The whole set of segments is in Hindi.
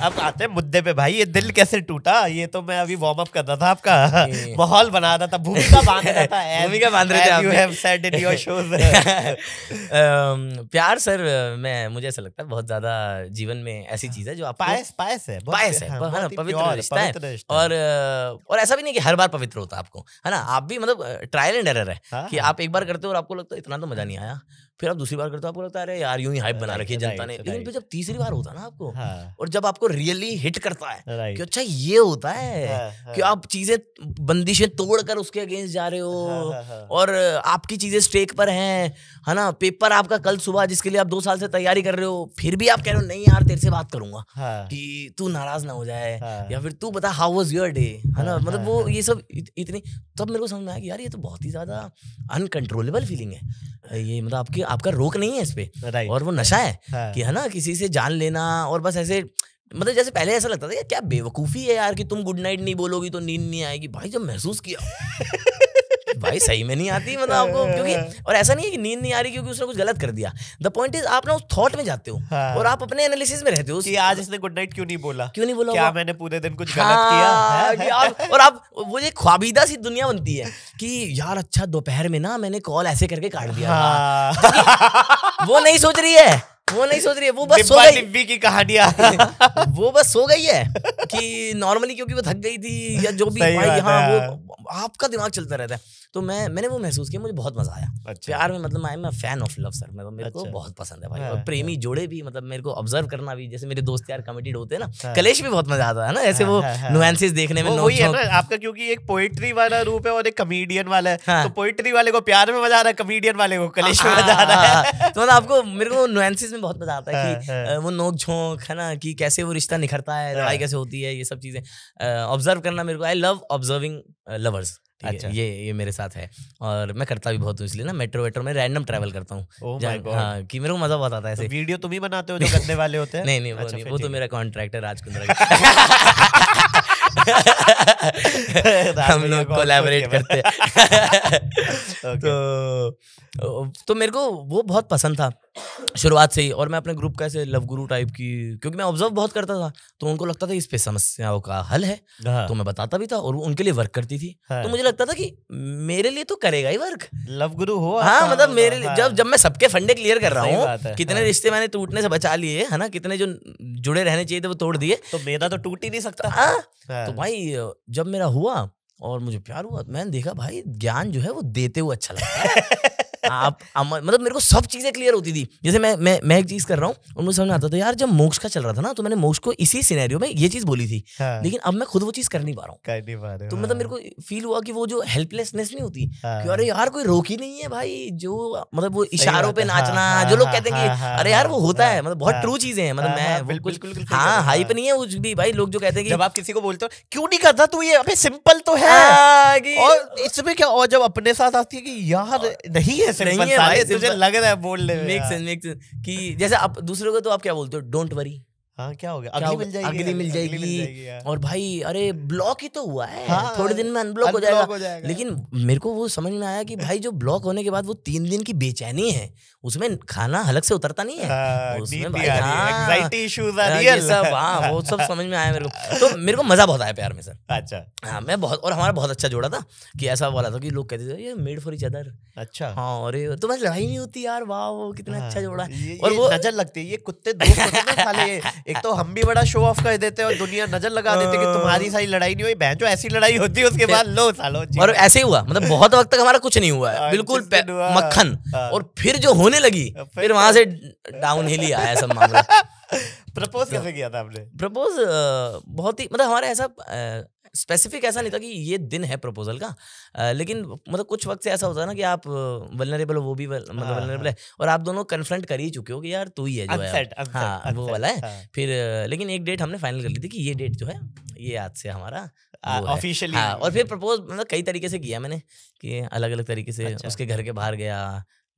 अब आते हैं मुद्दे पे भाई ये दिल कैसे टूटा ये तो मैं अभी वार्म अप कर रहा था आपका माहौल बना रहा था भूमिका बांध रहा था भूमिका बांध रहे थे आप you have said in your shows प्यार सर मैं मुझे ऐसा लगता है बहुत ज्यादा जीवन में ऐसी चीज है जो आप पायस पायस है पायस हाँ, है पवित्र रिश्ता है और और ऐसा भी नहीं कि हर बार पवित्र होता है आपको है ना आप भी मतलब ट्रायल एंड एरर है हाँ, कि हाँ। आप एक बार करते हो और आपको लगता है इतना तो मजा नहीं आया फिर आप दूसरी बार करते हो आपको लगता है अरे यार यूं ही हाइप बना रखी है जनता ने लेकिन फिर जब तीसरी बार होता ना आपको हाँ। और जब आपको रियली हिट करता है कि अच्छा ये होता है हाँ, हाँ। कि आप चीजें बंदिशें कर उसके अगेंस्ट जा रहे हो और आपकी चीजें स्टेक पर हैं है ना पेपर आपका कल सुबह जिसके लिए आप दो साल से तैयारी कर रहे हो फिर भी आप कह रहे हो नहीं यार तेरे से बात करूंगा कि तू नाराज ना हो जाए या फिर तू बता हाउ वॉज योर डे है ना मतलब वो ये सब इतनी तब मेरे को समझ में आया कि यार ये तो बहुत ही ज्यादा अनकंट्रोलेबल फीलिंग है ये मतलब आपकी आपका रोक नहीं है इस पे और वो नशा है हाँ। कि है ना किसी से जान लेना और बस ऐसे मतलब जैसे पहले ऐसा लगता था यार क्या बेवकूफ़ी है यार कि तुम गुड नाइट नहीं बोलोगी तो नींद नहीं आएगी भाई जब महसूस किया भाई सही में नहीं आती मतलब आपको क्योंकि और ऐसा नहीं है कि नींद नहीं आ रही क्योंकि उसने कुछ गलत कर दिया द पॉइंट इज आप ना उस थॉट में जाते हो हाँ। और आप अपने एनालिसिस में रहते हो कि आज इसने गुड नाइट क्यों नहीं बोला क्यों नहीं बोला क्या मैंने पूरे दिन कुछ गलत किया हाँ, हाँ। आप, और आप वो ये ख्वाबीदा सी दुनिया बनती है कि यार अच्छा दोपहर में ना मैंने कॉल ऐसे करके काट दिया हाँ। वो नहीं सोच रही है वो नहीं सोच रही है वो बस सो गई की कहानियां वो बस सो गई है कि नॉर्मली क्योंकि वो थक गई थी या जो भी भाई हाँ वो आपका दिमाग चलता रहता है तो मैं मैंने वो महसूस किया मुझे बहुत मजा आया अच्छा। प्यार में मतलब आई मैं फैन ऑफ लव सर मेरे को अच्छा। बहुत पसंद है भाई हाँ, और प्रेमी हाँ। जोड़े भी मतलब मेरे को ऑब्जर्व करना भी जैसे मेरे दोस्त यार कमिटेड होते हैं ना हाँ। कलेश भी बहुत मजा आता है ना ऐसे वो नुएंसेस देखने में वही है ना आपका क्योंकि एक पोएट्री वाला रूप है और एक कमेडियन वाला है तो पोएट्री वाले को प्यार में मजा आ रहा है कमेडियन वाले को कलेश में मजा आ रहा है तो मतलब आपको मेरे को नुएंसेस में बहुत मजा आता है कि वो नोक झोंक है ना कि कैसे वो रिश्ता निखरता है लड़ाई कैसे होती है ये सब चीजें ऑब्जर्व करना मेरे को आई लव ऑब्जर्विंग लवर्स अच्छा ये ये मेरे साथ है और मैं करता भी बहुत हूँ इसलिए ना मेट्रो वेट्रो में रैंडम ट्रैवल करता हूँ oh हाँ, कि मेरे को मजा बहुत आता है ऐसे तो वीडियो तुम ही बनाते हो जो करने वाले होते हैं नहीं नहीं वो अच्छा, नहीं वो तो मेरा कॉन्ट्रैक्ट है राज हम लोग कोलैबोरेट करते हैं तो तो मेरे को वो बहुत पसंद था शुरुआत से ही और मैं अपने ग्रुप का ऐसे लव गुरु टाइप की क्योंकि मैं ऑब्जर्व बहुत करता था तो उनको लगता था इस पे समस्याओं का हल है हाँ। तो मैं बताता भी था और उनके लिए वर्क करती थी हाँ। तो मुझे लगता था कि मेरे लिए तो करेगा ही वर्क लव गुरु हो हाँ मतलब मेरे तो, लिए हाँ। जब जब मैं सबके फंडे क्लियर कर रहा हूँ कितने रिश्ते मैंने टूटने से बचा लिए है ना कितने जो जुड़े रहने चाहिए थे वो तोड़ दिए तो मेरा तो टूट ही नहीं सकता तो भाई जब मेरा हुआ और मुझे प्यार हुआ मैंने देखा भाई ज्ञान जो है वो देते हुए अच्छा लगता है आप, मतलब मेरे को सब चीजें क्लियर होती थी जैसे मैं मैं मैं एक चीज कर रहा हूँ और मुझे समझ आता था यार जब मोक्ष का चल रहा था ना तो मैंने मोक्ष को इसी सिनेरियो में ये चीज बोली थी हाँ। लेकिन अब मैं खुद वो चीज कर नहीं पा रहा हूँ तो मतलब हाँ। मेरे को फील हुआ कि वो जो हेल्पलेसनेस नहीं होती हाँ। अरे यार कोई रोक ही नहीं है भाई जो मतलब वो इशारों पे हाँ, नाचना जो लोग कहते हैं कि अरे यार वो होता है मतलब बहुत ट्रू चीजें हैं मतलब मैं बिल्कुल हाँ हाइप नहीं है कुछ भी भाई लोग जो कहते हैं जब आप किसी को बोलते हो क्यों नहीं करता तू ये सिंपल तो है और इसमें क्या और जब अपने साथ आती है कि यार नहीं है है नहीं है भाई तुझे लग रहा है बोलने में मेक सेंस मेक सेंस कि जैसे आप दूसरों को तो आप क्या बोलते हो डोंट वरी हाँ क्या हो गया अगली मिल जाएगी अगली मिल जाएगी, अगली मिल जाएगी हाँ। और भाई अरे ब्लॉक ही तो हुआ है हाँ, थोड़े दिन में अनब्लॉक हो हो जाएगा लेकिन मेरे को वो समझ में आया कि भाई जो ब्लॉक होने के बाद वो तीन दिन की बेचैनी है उसमें खाना हलग से उतरता नहीं है हाँ, हाँ। वो सब समझ में आया मेरे को तो मेरे को मजा बहुत आया प्यार में सर अच्छा हाँ मैं बहुत और हमारा बहुत अच्छा जोड़ा था कि ऐसा बोला था कि लोग कहते थे ये मेड फॉर इच अदर अच्छा हाँ और तो बस लड़ाई नहीं होती यार वाह वो कितना अच्छा जोड़ा और वो नजर लगती है ये कुत्ते तो एक तो हम भी बड़ा शो ऑफ कर देते हैं और दुनिया नजर लगा देते कि तुम्हारी सारी लड़ाई नहीं हुई बहन जो ऐसी लड़ाई होती है उसके बाद लो सालो और ऐसे ही हुआ मतलब बहुत वक्त तक हमारा कुछ नहीं हुआ है हाँ, बिल्कुल मक्खन हाँ। और फिर जो होने लगी फिर वहां से डाउन हिल ही आया सब मामला प्रपोज कैसे किया था आपने प्रपोज बहुत ही मतलब हमारा ऐसा स्पेसिफिक ऐसा नहीं था कि ये दिन है प्रपोजल का लेकिन मतलब कुछ वक्त से ऐसा होता है ना कि आप वलनरेबल हो वो भी मतलब वलनरेबल हाँ, हाँ। है और आप दोनों कन्फ्रंट कर ही चुके हो कि यार तू ही है जो है हाँ वो वाला है हाँ। फिर लेकिन एक डेट हमने फाइनल कर ली थी कि ये डेट जो है ये आज से हमारा ऑफिशियली हाँ और फिर प्रपोज मतलब कई तरीके से किया मैंने कि अलग अलग तरीके से अच्छा। उसके घर के बाहर गया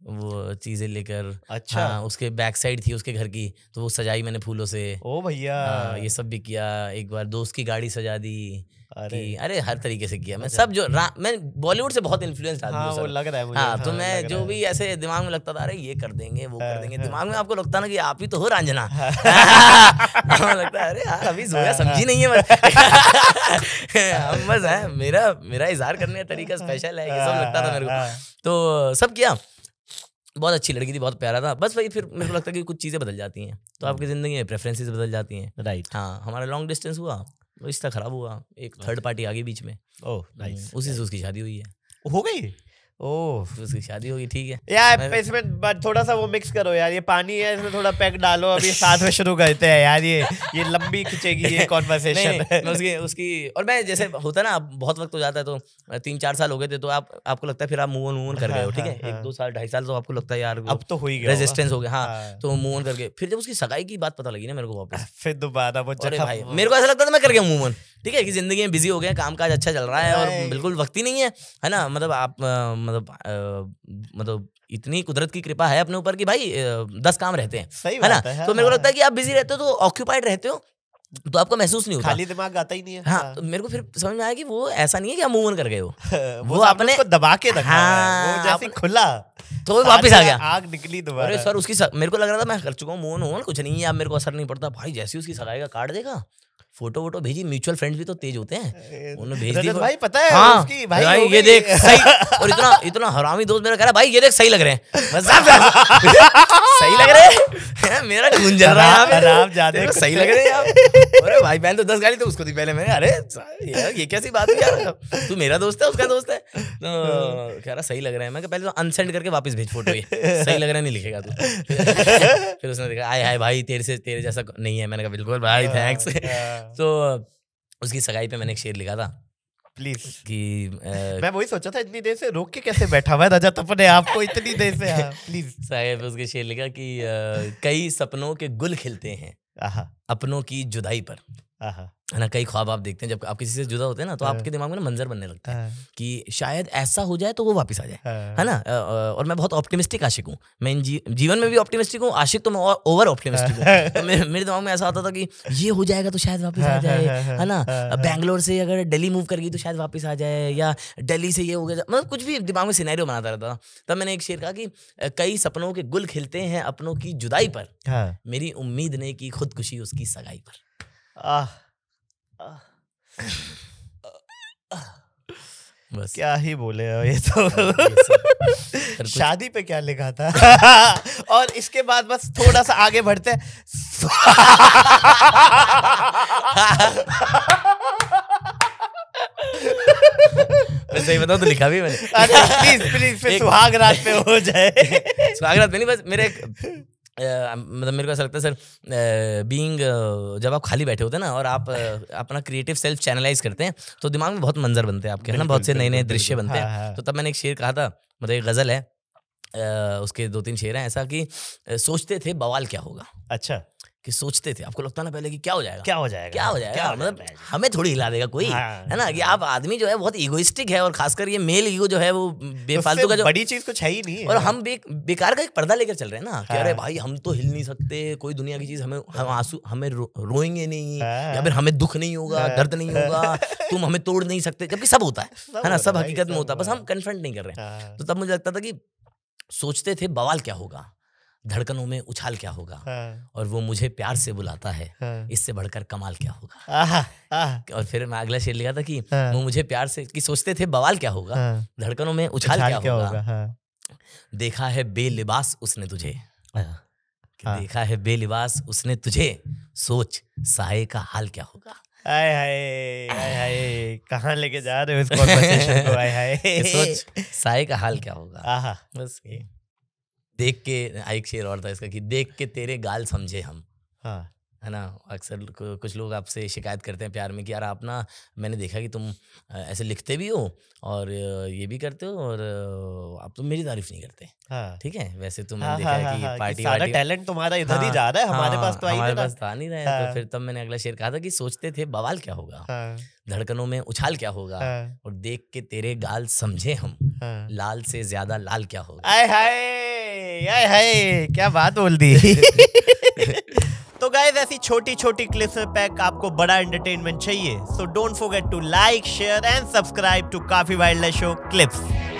वो चीजें लेकर अच्छा हाँ, उसके बैक साइड थी उसके घर की तो वो सजाई मैंने फूलों से ओ भैया हाँ, ये सब भी किया एक बार दोस्त की गाड़ी सजा दी अरे अरे हर तरीके से किया मैं सब जो मैं बॉलीवुड से बहुत इन्फ्लुएंस हाँ, हाँ, हाँ तो मैं जो भी ऐसे दिमाग में लगता था अरे ये कर देंगे वो कर हाँ, देंगे हाँ। दिमाग में आपको लगता ना कि आप ही तो हो रंजना लगता है अरे यार अभी समझी नहीं है बस है मेरा मेरा इजहार करने का तरीका स्पेशल है ये सब लगता था मेरे को तो सब किया बहुत अच्छी लड़की थी बहुत प्यारा था बस वही फिर मेरे को लगता है कि कुछ चीज़ें बदल जाती हैं तो आपकी हम्म। ज़िंदगी में प्रेफरेंसेस बदल जाती हैं राइट हाँ हमारा लॉन्ग डिस्टेंस हुआ रिश्ता खराब हुआ एक थर्ड पार्टी आ गई बीच में ओह नाइस हम्म, उसी से उसकी शादी हुई है हो गई तो शादी होगी ठीक है यार इसमें बट थोड़ा सा वो मिक्स करो यार ये पानी है इसमें थोड़ा पैक डालो अभी साथ में शुरू करते हैं यार ये ये लंबी खिंचेगी ये कॉन्वर्सेशन उसकी उसकी और मैं जैसे होता ना बहुत वक्त हो जाता है तो तीन चार साल हो गए थे तो आप आपको लगता है फिर आप मूव ऑन मूव ऑन कर गए हो ठीक है एक दो साल ढाई साल तो आपको लगता है यार अब तो हो ही गया रेजिस्टेंस हो गया हाँ, हाँ। तो मूव ऑन करके फिर जब उसकी सगाई की बात पता लगी ना मेरे को वापस फिर दोबारा वो भाई मेरे को ऐसा लगता था मैं कर गया मूव ऑन ठीक है कि जिंदगी में बिजी हो गए काम काज अच्छा चल रहा है और बिल्कुल वक्त ही नहीं है है ना मतलब आप मतलब आ, मतलब इतनी कुदरत की कृपा है अपने ऊपर कि भाई दस काम रहते हैं सही है ना हाँ, तो मेरे को हाँ, लगता है कि हाँ। आप बिजी रहते हो तो ऑक्यूपाइड रहते हो तो आपको महसूस नहीं होता खाली दिमाग आता ही नहीं है हाँ तो मेरे को फिर समझ में आया कि वो ऐसा नहीं है कि आप मूव ऑन कर गए हो वो, तो वो आपने को दबा के रखा हाँ, वो जैसे खुला तो वापस आ गया आग निकली दोबारा अरे सर उसकी सर, मेरे को लग रहा था मैं कर चुका हूँ मूव ऑन कुछ नहीं है अब मेरे को असर नहीं पड़ता भाई जैसे उसकी सगाई का कार्ड देगा फोटो वोटो भेजी म्यूचुअल फ्रेंड्स भी तो तेज होते हैं तो उन्होंने भेज दी भाई पता है हाँ, उसकी भाई, भाई ये देख सही और इतना इतना हरामी दोस्त मेरा कह रहा है भाई ये देख सही लग रहे हैं सही लग रहे हैं मेरा गुंजा रहा है आप जाते सही लग रहे हैं आप अरे भाई बहन तो दस गाली तो उसको दी पहले मैंने अरे यार ये कैसी बात है यार तू मेरा दोस्त है उसका दोस्त है तो हाँ। कह रहा सही लग रहा है मैं पहले तो अनसेंड करके वापस भेज फोटो ये सही लग रहा है नहीं लिखेगा तू फिर उसने देखा आए हाय भाई तेरे से तेरे जैसा नहीं है मैंने कहा बिल्कुल भाई थैंक्स हाँ, हाँ। तो उसकी सगाई पे मैंने एक शेर लिखा था प्लीज कि आ, मैं वही सोचा था इतनी देर से रोक के कैसे बैठा हुआ है राजा अपने आपको इतनी देर से हाँ, प्लीज साहेब उसके शेर लिखा कि आ, कई सपनों के गुल खिलते हैं अपनों की जुदाई पर है ना कई ख्वाब आप देखते हैं जब आप किसी से जुदा होते हैं ना तो आपके हाँ। दिमाग में ना मंजर बनने लगता है हाँ। कि शायद ऐसा हो जाए तो वो वापस आ जाए हाँ। है ना और मैं बहुत ऑप्टिमिस्टिक आशिक हूँ मैं जीवन में भी ऑप्टिमिस्टिक हूँ आशिक तो मैं ओवर ऑप्टिमिस्टिक हूँ तो मेरे दिमाग में ऐसा होता था कि ये हो जाएगा तो शायद वापस आ जाए है ना बैंगलोर से अगर डेली मूव कर गई तो शायद वापस आ जाए या डेली से ये हो गया मतलब कुछ भी दिमाग में सिनेरियो बनाता रहता था तब मैंने एक शेर कहा कि कई सपनों के गुल खिलते हैं अपनों की जुदाई पर मेरी उम्मीद नहीं की खुदकुशी उसकी सगाई पर आह, बस क्या ही बोले हो ये तो शादी पे क्या लिखा था और इसके बाद बस थोड़ा सा आगे बढ़ते सही बताओ तो लिखा भी मैंने प्लीज प्लीज फिर सुहाग रात पे हो जाए सुहाग रात पे नहीं बस मेरे एक मतलब मेरे को ऐसा लगता है सर बीइंग जब आप खाली बैठे होते हैं ना और आप अपना क्रिएटिव सेल्फ चैनलाइज करते हैं तो दिमाग में बहुत मंजर बनते हैं आपके है ना बहुत से नए नए दृश्य बनते हाँ, हैं हाँ। तो तब मैंने एक शेर कहा था मतलब एक गज़ल है उसके दो तीन शेर हैं ऐसा कि सोचते थे बवाल क्या होगा अच्छा कि सोचते थे आपको लगता ना पहले कि क्या हो जाएगा क्या हो जाएगा क्या हो जाएगा, क्या हो मतलब जाएगा? मतलब हमें थोड़ी हिला देगा कोई हाँ, है ना कि आप आदमी जो है बहुत इगोइस्टिक है और खासकर ये मेल ईगो जो है वो बेफालतू का जो बड़ी चीज कुछ है ही नहीं और हम बेकार का एक पर्दा लेकर चल रहे हैं ना कि अरे हाँ। भाई हम तो हिल नहीं सकते कोई दुनिया की चीज हमें हम आंसू हमें रोएंगे नहीं या हाँ। फिर हमें दुख नहीं होगा हाँ। दर्द नहीं होगा तुम हमें तोड़ नहीं सकते जबकि सब होता है है ना सब हकीकत में होता है बस हम कन्फ्रंट नहीं कर रहे हैं तो तब मुझे लगता था कि सोचते थे बवाल क्या होगा धड़कनों में उछाल क्या होगा हाँ। और वो मुझे प्यार से बुलाता है हाँ। इससे बढ़कर कमाल क्या होगा आहा, आहा। और फिर मैं अगला शेर लिखा था कि हाँ। वो मुझे प्यार से कि सोचते थे बवाल क्या होगा हाँ। धड़कनों में उछाल, उछाल क्या, क्या होगा, होगा हाँ। देखा है बेलिबास उसने तुझे हाँ।, हाँ। देखा है बेलिबास उसने तुझे सोच साय का हाल क्या होगा आए हाय आए हाय कहाँ लेके जा रहे हो इसको आए हाय सोच साय का हाल क्या होगा आहा बस देख के एक शेर और था इसका कि देख के तेरे गाल समझे हम हाँ। है ना अक्सर कुछ लोग आपसे शिकायत करते हैं प्यार में कि यार आप ना मैंने देखा कि तुम ऐसे लिखते भी हो और ये भी करते हो और आप तुम तो मेरी तारीफ नहीं करते हाँ। ठीक है वैसे तुम तो हाँ, देखा हाँ, है हाँ, कि हाँ, पार्टी कि टैलेंट तुम्हारा इधर हाँ, ही जा रहा है हमारे हाँ, पास तो हमारे पास था नहीं रहे तो हाँ। फिर तब मैंने अगला शेर कहा था कि सोचते थे बवाल क्या होगा धड़कनों में उछाल क्या होगा और देख के तेरे गाल समझे हम लाल से ज्यादा लाल क्या होगा हाय हाय हाय क्या बात बोल दी तो गाइज ऐसी छोटी छोटी क्लिप्स में पैक आपको बड़ा एंटरटेनमेंट चाहिए so don't forget to like share and subscribe to काफी वाइल्ड लाइफ शो क्लिप्स